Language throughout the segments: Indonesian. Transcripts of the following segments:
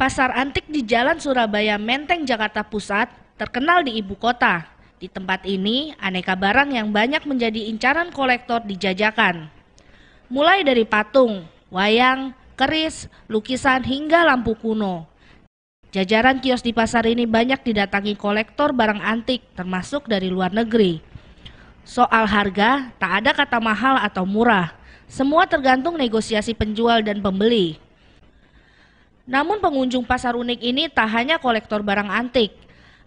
Pasar antik di Jalan Surabaya Menteng Jakarta Pusat terkenal di ibu kota. Di tempat ini, aneka barang yang banyak menjadi incaran kolektor dijajakan. Mulai dari patung, wayang, keris, lukisan hingga lampu kuno. Jajaran kios di pasar ini banyak didatangi kolektor barang antik termasuk dari luar negeri. Soal harga, tak ada kata mahal atau murah. Semua tergantung negosiasi penjual dan pembeli. Namun pengunjung pasar unik ini tak hanya kolektor barang antik.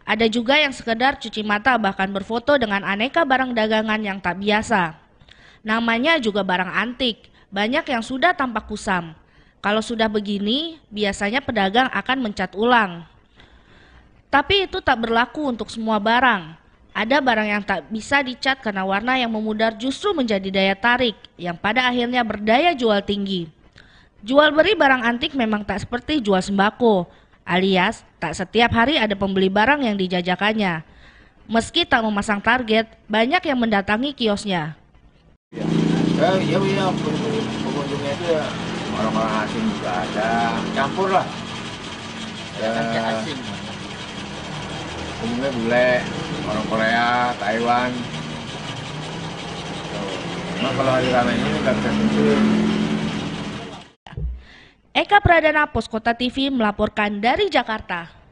Ada juga yang sekedar cuci mata bahkan berfoto dengan aneka barang dagangan yang tak biasa. Namanya juga barang antik, banyak yang sudah tampak kusam. Kalau sudah begini, biasanya pedagang akan mencat ulang. Tapi itu tak berlaku untuk semua barang. Ada barang yang tak bisa dicat karena warna yang memudar justru menjadi daya tarik, yang pada akhirnya berdaya jual tinggi. Jual beli barang antik memang tak seperti jual sembako, alias tak setiap hari ada pembeli barang yang dijajakannya. Meski tak memasang target, banyak yang mendatangi kiosnya. Ya, ya, ya, pengunjungnya itu ya orang-orang asing juga ada, campur lah. Ya, ya asing. Umumnya bule, orang Korea, Taiwan. Nah, kalau hari ramai ini nggak bisa Eka Pradana Poskota TV melaporkan dari Jakarta.